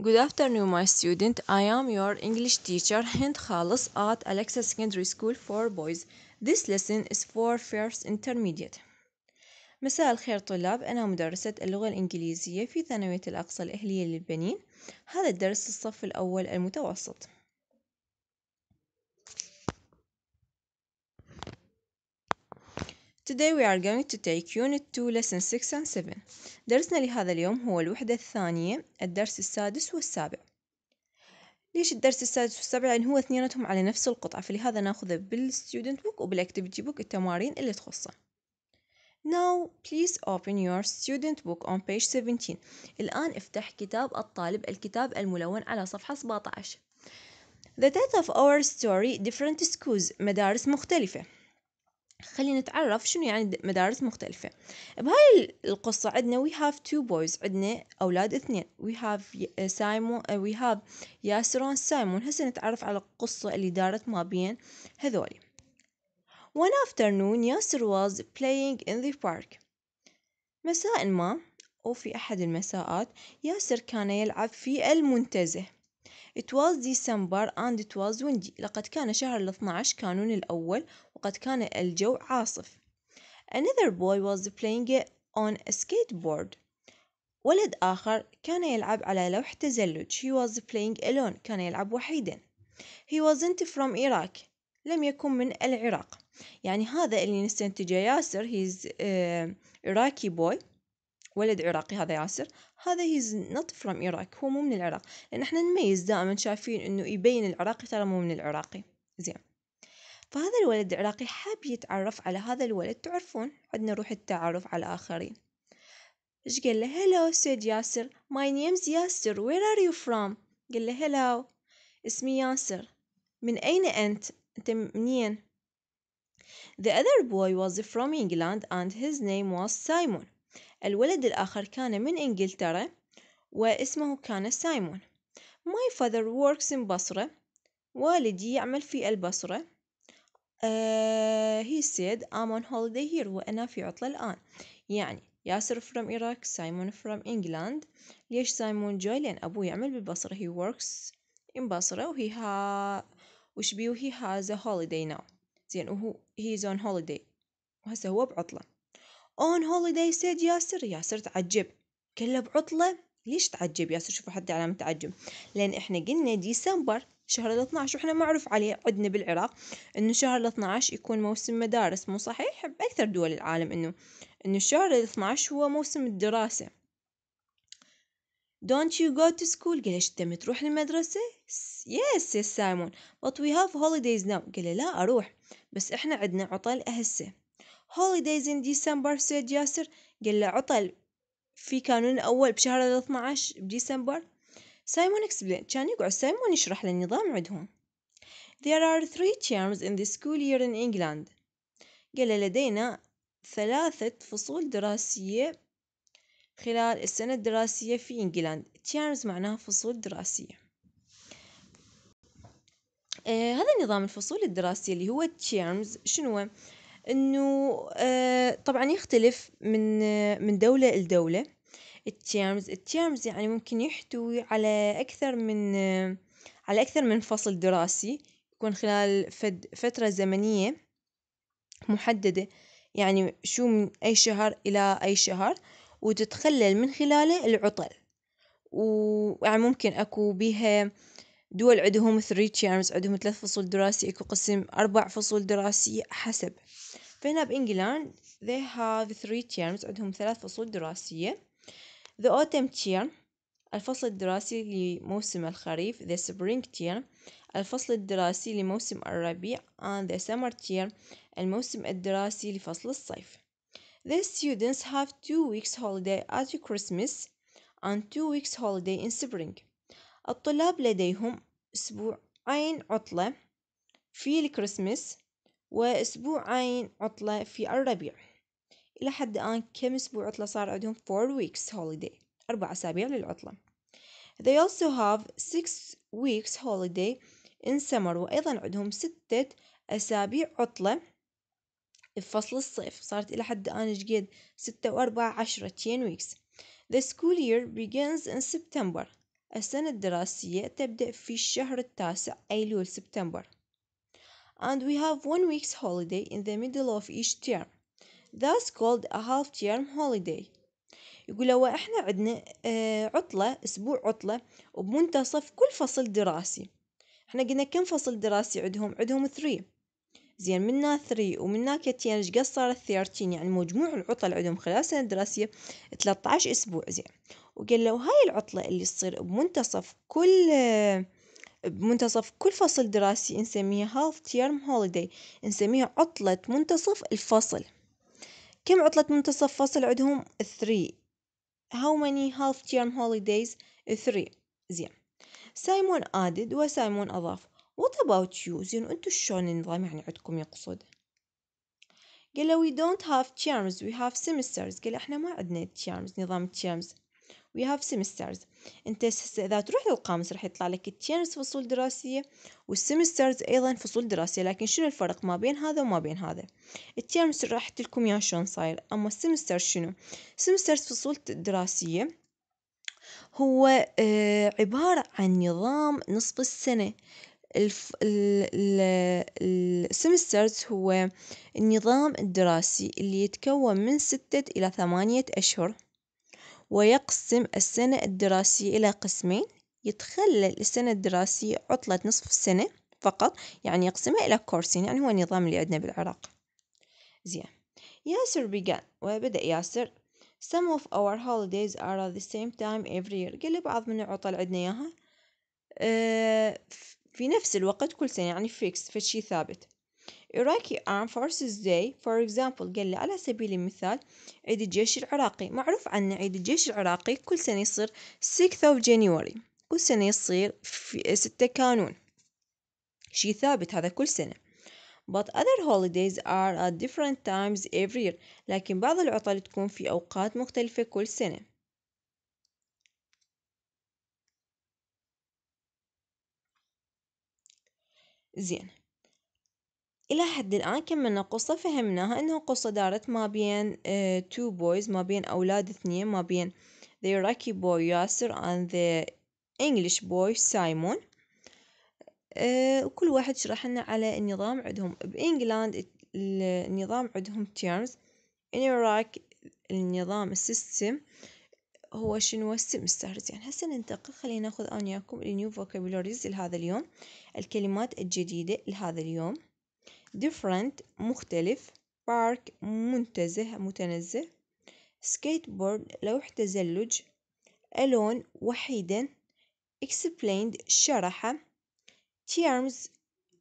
Good afternoon, my student. I am your English teacher, Hind Khalis, at Alexa Secondary School for Boys. This lesson is for first intermediate. مساء الخير طلاب أنا مدرسة اللغة الإنجليزية في ثانوية الأقصى الأهلية للبنين هذا الدرس الصف الأول المتوسط Today we are going to take unit 2 lesson 6 and 7 درسنا لهذا اليوم هو الوحدة الثانية الدرس السادس والسابع ليش الدرس السادس والسابع لأن هو اثنيناتهم على نفس القطعة فلهذا ناخذه بالستودنت بوك وبالاكتيفيتي بوك التمارين اللي تخصه Now please open your student book on page 17 الآن افتح كتاب الطالب الكتاب الملون على صفحة 17 The title of our story different schools مدارس مختلفة خلينا نتعرف شنو يعني مدارس مختلفة بهاي القصة عندنا we have two boys عندنا أولاد اثنين we have سايمون آه، we have ياسرون سايمون هسه نتعرف على القصة اللي دارت ما بين هذولي One afternoon ياسر was playing in the park مساء ما وفي أحد المساءات ياسر كان يلعب في المنتزه It was December and it was windy. لقد كان شهر الاثنى عشر كانون الأول وقد كان الجو عاصف. Another boy was playing on a skateboard. ولد آخر كان يلعب على لوح تزلج. He was playing alone. كان يلعب وحيدا. He wasn't from Iraq. لم يكن من العراق. يعني هذا اللي نستنتجه ياسر he's آه، Iraqi boy. ولد عراقي هذا ياسر هذا هيز نوت فروم ايراك هو مو من العراق لأن احنا نميز دائما شايفين إنه يبين العراقي ترى مو من العراقي زين فهذا الولد العراقي حاب يتعرف على هذا الولد تعرفون عندنا روح التعرف على الآخرين إيش قال له هلو سيد ياسر ماي نيمز ياسر وير ار يو فروم قال له هلو اسمي ياسر من أين أنت أنت منين The other boy was from England and his name was Simon الولد الآخر كان من إنجلترا واسمه كان سايمون My father works in Basra والدي يعمل في البصرة آه، he said I'm on holiday here وأنا في عطلة الآن يعني ياسر from Iraq سايمون from England ليش سايمون جاي لأن أبوه يعمل بالبصرة he works in Basra وهي ها وش بيه he has a holiday now زين وهو he's on holiday وهسه هو بعطلة اون هوليداي سيد ياسر ياسر تعجب كله بعطلة ليش تعجب ياسر شوفوا حتى علامة تعجب لأن إحنا قلنا ديسمبر شهر ال 12 وإحنا معروف عليه عندنا بالعراق إنه شهر ال 12 يكون موسم مدارس مو صحيح بأكثر دول العالم إنه إنه شهر ال 12 هو موسم الدراسة Don't you go to school قال ايش تم تروح للمدرسة؟ Yes يا سايمون but we have holidays now قال لا أروح بس إحنا عندنا عطل أهسه holidays in December سيد ياسر قال له عطل في كانون أول بشهر الاثنى عشر بديسمبر سايمون اكسبلين كان يقعد سايمون يشرح للنظام عندهم There are three terms in the school year in England قال لدينا ثلاثة فصول دراسية خلال السنة الدراسية في إنجلاند terms معناها فصول دراسية آه هذا نظام الفصول الدراسية اللي هو terms شنو هو إنه آه، طبعًا يختلف من آه، من دولة لدولة التيرمز التيرمز يعني ممكن يحتوي على أكثر من آه، على أكثر من فصل دراسي يكون خلال فد- فترة زمنية محددة، يعني شو من أي شهر إلى أي شهر، وتتخلل من خلاله العطل، ويعني ممكن أكو بها دول عدهم ثري تيرمز عدهم ثلاث فصول دراسية، أكو قسم أربع فصول دراسية حسب. فهنا بإنجلند they have three terms عندهم ثلاث فصول دراسية the autumn term الفصل الدراسي لموسم الخريف the spring term الفصل الدراسي لموسم الربيع and the summer term الموسم الدراسي لفصل الصيف. The students have two weeks holiday at Christmas and two weeks holiday in spring. الطلاب لديهم أسبوعين عطلة في الكريسماس وأسبوعين عطلة في الربيع إلى حد الآن كم أسبوع عطلة صار عندهم four weeks holiday أربع أسابيع للعطلة they also have six weeks holiday in summer وأيضا عندهم ستة أسابيع عطلة في فصل الصيف صارت إلى حد الآن جقد ستة وأربعة عشرة ten weeks the school year begins in September السنة الدراسية تبدأ في الشهر التاسع أيلول سبتمبر and we have one week's holiday in the middle of each term that's called a half term holiday يقول لو احنا عندنا آه، عطلة اسبوع عطلة وبمنتصف كل فصل دراسي احنا قلنا كم فصل دراسي عندهم عندهم 3 زين منا 3 ومنا كتين ايش قد صار 13 يعني مجموع العطل عندهم خلال السنة الدراسية 13 اسبوع زين وقال لو هاي العطلة اللي تصير بمنتصف كل آه، بمنتصف كل فصل دراسي نسميه half term holiday نسميه عطلة منتصف الفصل، كم عطلة منتصف فصل عندهم؟ three how many half term holidays؟ three زين، سايمون added وسايمون أضاف what about you؟ زين أنتوا شلون النظام يعني عندكم يقصد؟ قال له we don't have terms we have semesters قال إحنا ما عندنا terms نظام terms. وي هاف سيمسترز انت اذا تروح للقامس راح يطلع لك التيرز فصول دراسية والسيمسترز ايضا فصول دراسية لكن شنو الفرق ما بين هذا وما بين هذا التيرمز راح لكم يا شلون صاير اما السيمستر شنو سيمسترز فصول دراسية هو آه، عبارة عن نظام نصف السنة السيمسترز هو النظام الدراسي اللي يتكون من ستة إلى ثمانية أشهر ويقسم السنة الدراسية إلى قسمين، يتخلل السنة الدراسية عطلة نصف السنة فقط، يعني يقسمها إلى كورسين، يعني هو النظام اللي عندنا بالعراق. زين ياسر began وبدأ ياسر some of our holidays are at the same time every year قال بعض من العطل عندنا إياها آه، في نفس الوقت كل سنة يعني fixed فشي ثابت. Iraqi Armed Forces Day for example قال لي على سبيل المثال عيد الجيش العراقي معروف عنه عيد الجيش العراقي كل سنة يصير 6 th of January كل سنة يصير في 6 كانون شي ثابت هذا كل سنة but other holidays are at different times every year لكن بعض العطل تكون في أوقات مختلفة كل سنة زين إلى حد الآن كملنا قصة فهمناها إنه قصة دارت ما بين تو آه، بويز ما بين أولاد اثنين ما بين the Iraqi boy ياسر and the English boy سايمون آه، وكل واحد شرح لنا على النظام عندهم بإنجلاند النظام عندهم terms in Iraq النظام السيستم هو شنو السم السهرز يعني هسه ننتقل خلينا ناخذ انا وياكم النيو فوكابولاريز لهذا اليوم الكلمات الجديدة لهذا اليوم different مختلف park منتزه متنزه skateboard لوح تزلج alone وحيدا explained شرح terms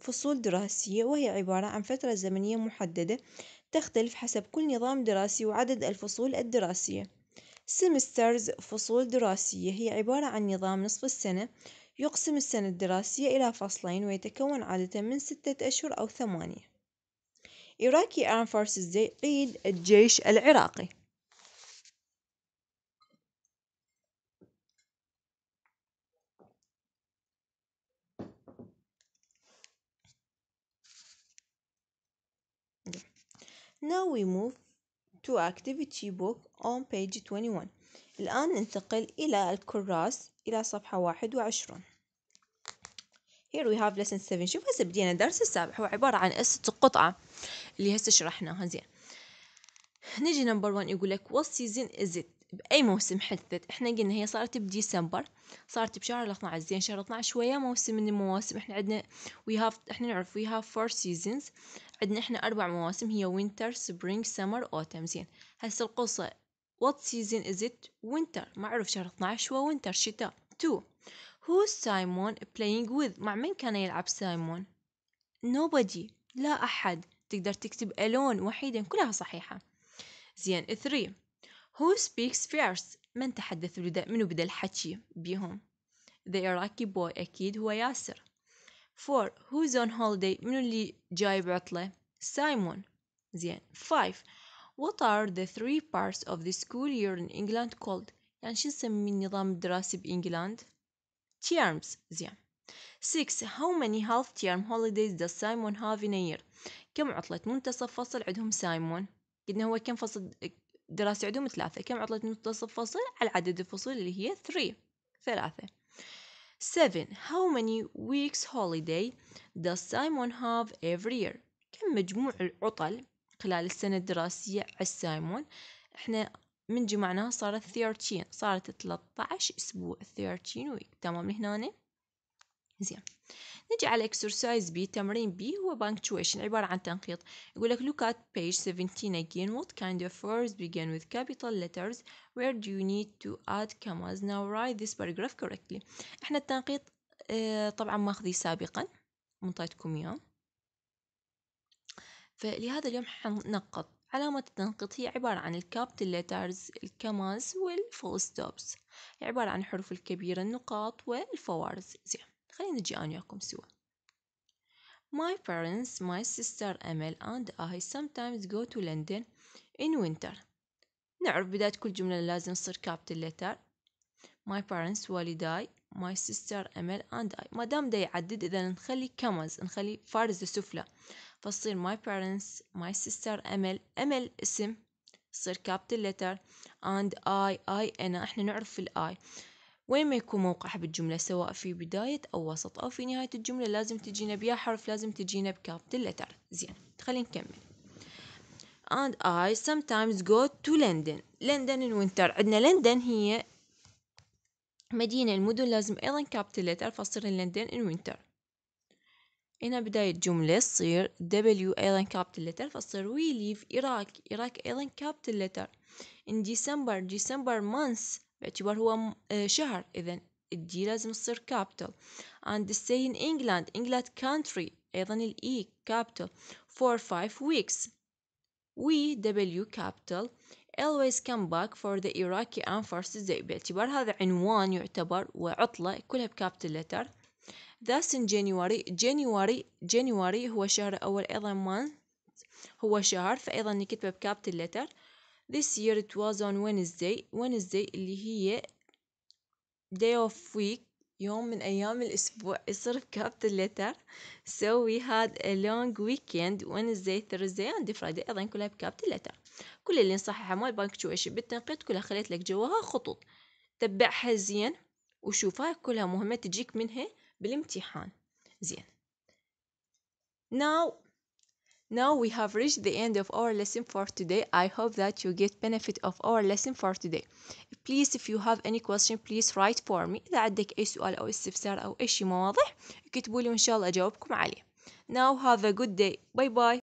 فصول دراسية وهي عبارة عن فترة زمنية محددة تختلف حسب كل نظام دراسي وعدد الفصول الدراسية semesters فصول دراسية هي عبارة عن نظام نصف السنة يقسم السنة الدراسية إلى فصلين ويتكون عادة من ستة أشهر أو ثمانية Iraqi Armed Forces Day عيد الجيش العراقي Now we move to activity book on page 21 الآن ننتقل إلى الكراس إلى صفحة واحد وعشرون Here we have lesson 7 شوف هسه بدينا الدرس السابع هو عبارة عن هسه قطعة اللي هسه شرحناها زين نجي نمبر 1 يقول لك what season is it بأي موسم حدثت احنا قلنا هي صارت بديسمبر صارت بشهر 12 زين شهر 12 شوية موسم من المواسم احنا عندنا we have احنا نعرف we have four seasons عندنا احنا أربع مواسم هي winter spring summer autumn زين هسه القصة what season is it winter معروف شهر 12 هو winter شتاء 2 Who's Simon playing with مع مين كان يلعب سايمون nobody لا أحد تقدر تكتب alone وحيدا كلها صحيحة زين 3 who speaks first من تحدث بدا منو بدا الحكي بيهم they are lucky boy أكيد هو ياسر 4 who's on holiday منو اللي جاي بعطلة سايمون زين 5 What are the three parts of the school year in England called؟ يعني شو نسمي النظام الدراسي بإنجلاند؟ terms زين 6 how many half term holidays does Simon have in a year كم عطلة منتصف فصل عندهم سايمون قلنا هو كم فصل دراسة عندهم ثلاثة كم عطلة منتصف فصل على عدد الفصول اللي هي 3 ثلاثة 7 how many weeks holiday does Simon have every year كم مجموع العطل خلال السنة الدراسية على سايمون احنا من جمعناها صارت 13 صارت 13 اسبوع 13 ويك تمام لهنا زين نجي على اكسرسايز بي تمرين بي هو بانكتويشن عبارة عن تنقيط يقول لك look at page 17 again what kind of words begin with capital letters where do you need to add commas now write this paragraph correctly احنا التنقيط اه طبعا ماخذيه سابقا منطيتكم اياه فلهذا اليوم حنقط علامة التنقيط هي عبارة عن الكابتل لترز الكماز والفول ستوبس عبارة عن الحروف الكبيرة النقاط والفوارز زين خلينا نجي أنا وياكم سوا My parents, my sister Emil and I sometimes go to London in winter نعرف بداية كل جملة لازم تصير كابتل لتر My parents والداي my sister Emil and I ما دام دا يعدد إذا نخلي كمز نخلي فارز السفلى فصير my parents my sister أمل أمل اسم صير capital letter and I I أنا إحنا نعرف الآي وين ما يكون موقعها بالجملة سواء في بداية أو وسط أو في نهاية الجملة لازم تجينا بيا حرف لازم تجينا بكابتل لتر زين خلينا نكمل and I sometimes go to London لندن الوينتر عندنا لندن هي مدينة المدن لازم أيضا كابتل لتر فصير لندن الوينتر هنا بداية جملة تصير W أيضا capital letter فتصير we leave Iraq Iraq أيضا capital letter in December December month باعتبار هو شهر إذا الدي لازم تصير capital and stay in England England country أيضا ال E capital for five weeks we W capital always come back for the Iraqi and Farsi day باعتبار هذا عنوان يعتبر وعطلة كلها بكابتل letter Thus in January January January هو شهر أول أيضا month هو شهر فأيضا نكتبه بكابيتال لتر This year it was on Wednesday Wednesday اللي هي day of week يوم من أيام الأسبوع يصير بكابيتال لتر So we had a long weekend Wednesday Thursday and Friday أيضا كلها بكابيتال لتر كل اللي نصححها مال بانكتويشن بالتنقيط كلها خليت لك جواها خطوط تبعها زين وشوفها كلها مهمة تجيك منها بالامتحان زين now now we have reached the end of our lesson for today i hope that you get benefit of our lesson for today please if you have any question please write for me اذا عندك اي سؤال او استفسار او اي شيء مو واضح اكتبوا لي وان شاء الله اجاوبكم عليه now have a good day bye bye